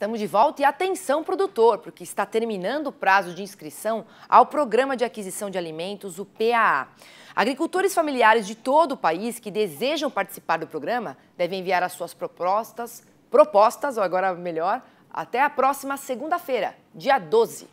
Estamos de volta e atenção produtor, porque está terminando o prazo de inscrição ao Programa de Aquisição de Alimentos, o PAA. Agricultores familiares de todo o país que desejam participar do programa devem enviar as suas propostas, propostas ou agora melhor, até a próxima segunda-feira, dia 12.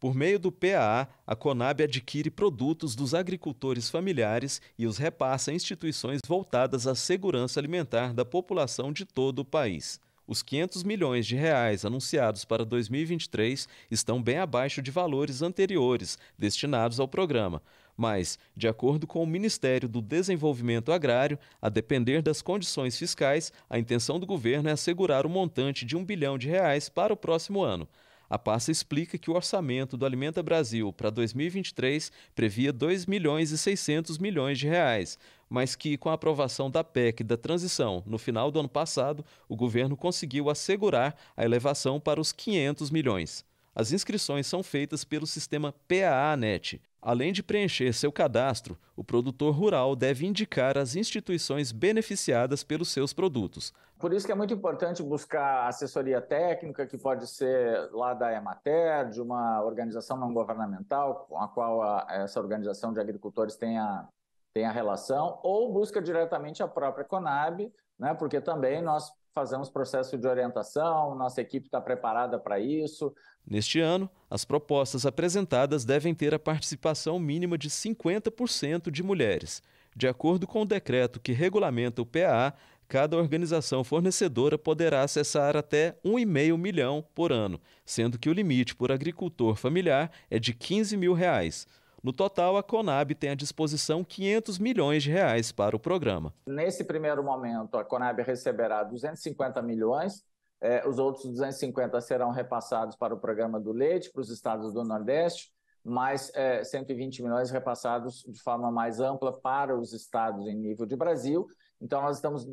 Por meio do PAA, a Conab adquire produtos dos agricultores familiares e os repassa a instituições voltadas à segurança alimentar da população de todo o país. Os 500 milhões de reais anunciados para 2023 estão bem abaixo de valores anteriores destinados ao programa. Mas, de acordo com o Ministério do Desenvolvimento Agrário, a depender das condições fiscais, a intenção do governo é assegurar o um montante de um bilhão de reais para o próximo ano. A pasta explica que o orçamento do Alimenta Brasil para 2023 previa 2 milhões e 600 milhões de reais, mas que com a aprovação da PEC da transição no final do ano passado, o governo conseguiu assegurar a elevação para os 500 milhões. As inscrições são feitas pelo sistema PAANet, Além de preencher seu cadastro, o produtor rural deve indicar as instituições beneficiadas pelos seus produtos. Por isso que é muito importante buscar assessoria técnica, que pode ser lá da Emater, de uma organização não governamental, com a qual a, essa organização de agricultores tenha, tenha relação, ou busca diretamente a própria Conab, né, porque também nós fazemos processo de orientação, nossa equipe está preparada para isso. Neste ano, as propostas apresentadas devem ter a participação mínima de 50% de mulheres. De acordo com o decreto que regulamenta o PAA, cada organização fornecedora poderá acessar até 1,5 milhão por ano, sendo que o limite por agricultor familiar é de 15 mil reais. No total, a Conab tem à disposição 500 milhões de reais para o programa. Nesse primeiro momento, a Conab receberá 250 milhões é, os outros 250 serão repassados para o programa do leite, para os estados do Nordeste, mais é, 120 milhões repassados de forma mais ampla para os estados em nível de Brasil. Então, nós estamos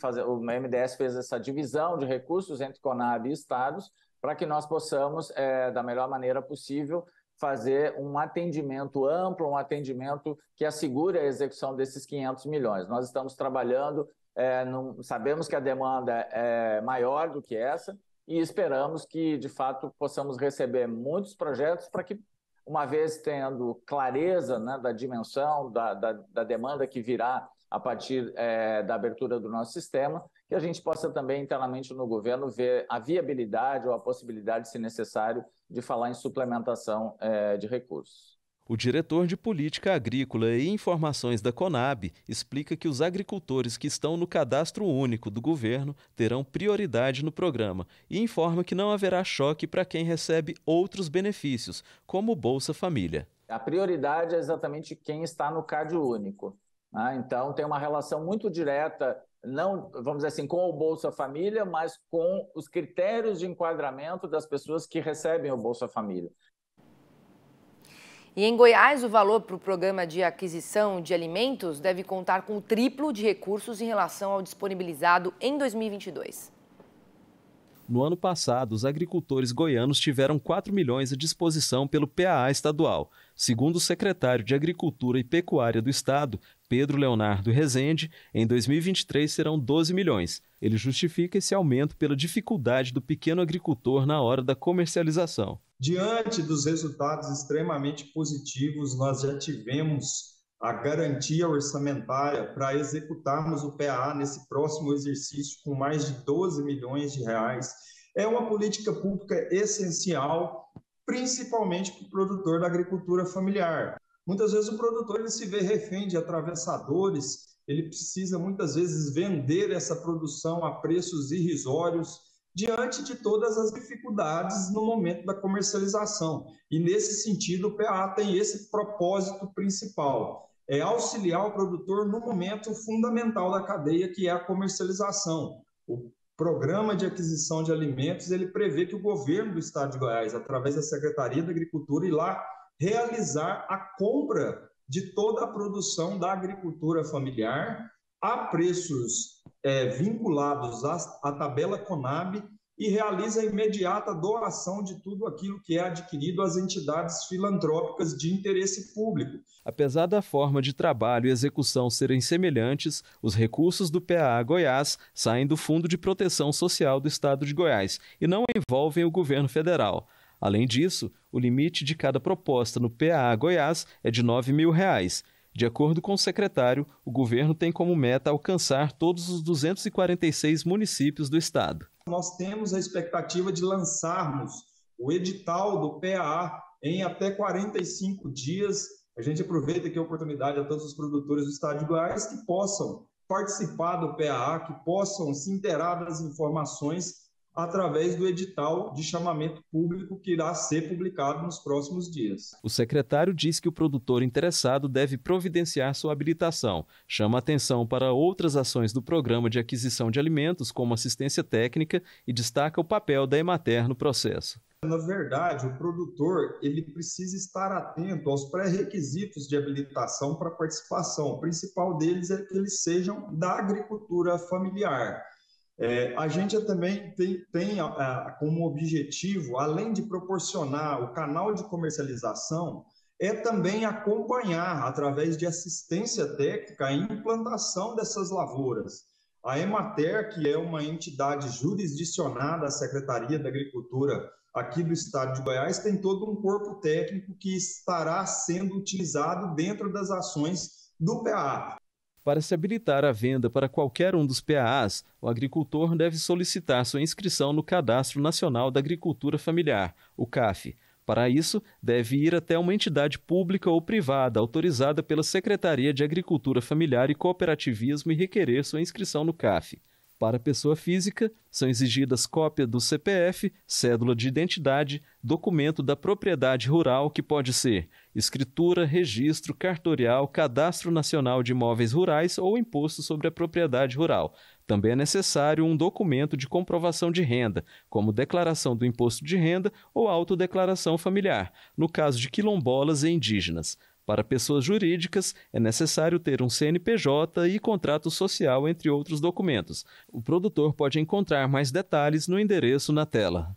fazendo, o MDS fez essa divisão de recursos entre Conab e estados para que nós possamos, é, da melhor maneira possível, fazer um atendimento amplo, um atendimento que assegure a execução desses 500 milhões. Nós estamos trabalhando, é, num, sabemos que a demanda é maior do que essa e esperamos que, de fato, possamos receber muitos projetos para que, uma vez tendo clareza né, da dimensão da, da, da, demanda que virá a partir é, da abertura do nosso sistema, que a gente possa também internamente no governo ver a viabilidade ou a possibilidade, se necessário, de falar em suplementação é, de recursos. O diretor de Política Agrícola e Informações da Conab explica que os agricultores que estão no cadastro único do governo terão prioridade no programa e informa que não haverá choque para quem recebe outros benefícios, como Bolsa Família. A prioridade é exatamente quem está no CAD único. Né? então, tem uma relação muito direta, não, vamos dizer assim, com o Bolsa Família, mas com os critérios de enquadramento das pessoas que recebem o Bolsa Família. E em Goiás, o valor para o programa de aquisição de alimentos deve contar com o triplo de recursos em relação ao disponibilizado em 2022. No ano passado, os agricultores goianos tiveram 4 milhões à disposição pelo PAA estadual. Segundo o secretário de Agricultura e Pecuária do Estado, Pedro Leonardo Rezende, em 2023 serão 12 milhões. Ele justifica esse aumento pela dificuldade do pequeno agricultor na hora da comercialização. Diante dos resultados extremamente positivos, nós já tivemos a garantia orçamentária para executarmos o PAA nesse próximo exercício com mais de 12 milhões de reais. É uma política pública essencial, principalmente para o produtor da agricultura familiar. Muitas vezes o produtor ele se vê refém de atravessadores, ele precisa muitas vezes vender essa produção a preços irrisórios, diante de todas as dificuldades no momento da comercialização. E nesse sentido, o PA tem esse propósito principal, é auxiliar o produtor no momento fundamental da cadeia, que é a comercialização. O programa de aquisição de alimentos, ele prevê que o governo do estado de Goiás, através da Secretaria da Agricultura, irá realizar a compra de toda a produção da agricultura familiar a preços é, vinculados à, à tabela Conab e realiza a imediata doação de tudo aquilo que é adquirido às entidades filantrópicas de interesse público. Apesar da forma de trabalho e execução serem semelhantes, os recursos do PAA Goiás saem do Fundo de Proteção Social do Estado de Goiás e não envolvem o governo federal. Além disso, o limite de cada proposta no PAA Goiás é de R$ 9 mil. Reais. De acordo com o secretário, o governo tem como meta alcançar todos os 246 municípios do estado. Nós temos a expectativa de lançarmos o edital do PAA em até 45 dias. A gente aproveita aqui a oportunidade a todos os produtores do estado de Goiás que possam participar do PAA, que possam se inteirar das informações através do edital de chamamento público que irá ser publicado nos próximos dias. O secretário diz que o produtor interessado deve providenciar sua habilitação. Chama atenção para outras ações do programa de aquisição de alimentos, como assistência técnica, e destaca o papel da Emater no processo. Na verdade, o produtor ele precisa estar atento aos pré-requisitos de habilitação para participação. O principal deles é que eles sejam da agricultura familiar é, a gente também tem, tem a, a, como objetivo, além de proporcionar o canal de comercialização, é também acompanhar, através de assistência técnica, a implantação dessas lavouras. A Emater, que é uma entidade jurisdicionada à Secretaria da Agricultura aqui do estado de Goiás, tem todo um corpo técnico que estará sendo utilizado dentro das ações do PA. Para se habilitar à venda para qualquer um dos PAAs, o agricultor deve solicitar sua inscrição no Cadastro Nacional da Agricultura Familiar, o CAF. Para isso, deve ir até uma entidade pública ou privada autorizada pela Secretaria de Agricultura Familiar e Cooperativismo e requerer sua inscrição no CAF. Para pessoa física, são exigidas cópia do CPF, cédula de identidade, documento da propriedade rural, que pode ser escritura, registro, cartorial, cadastro nacional de imóveis rurais ou imposto sobre a propriedade rural. Também é necessário um documento de comprovação de renda, como declaração do imposto de renda ou autodeclaração familiar, no caso de quilombolas e indígenas. Para pessoas jurídicas, é necessário ter um CNPJ e contrato social, entre outros documentos. O produtor pode encontrar mais detalhes no endereço na tela.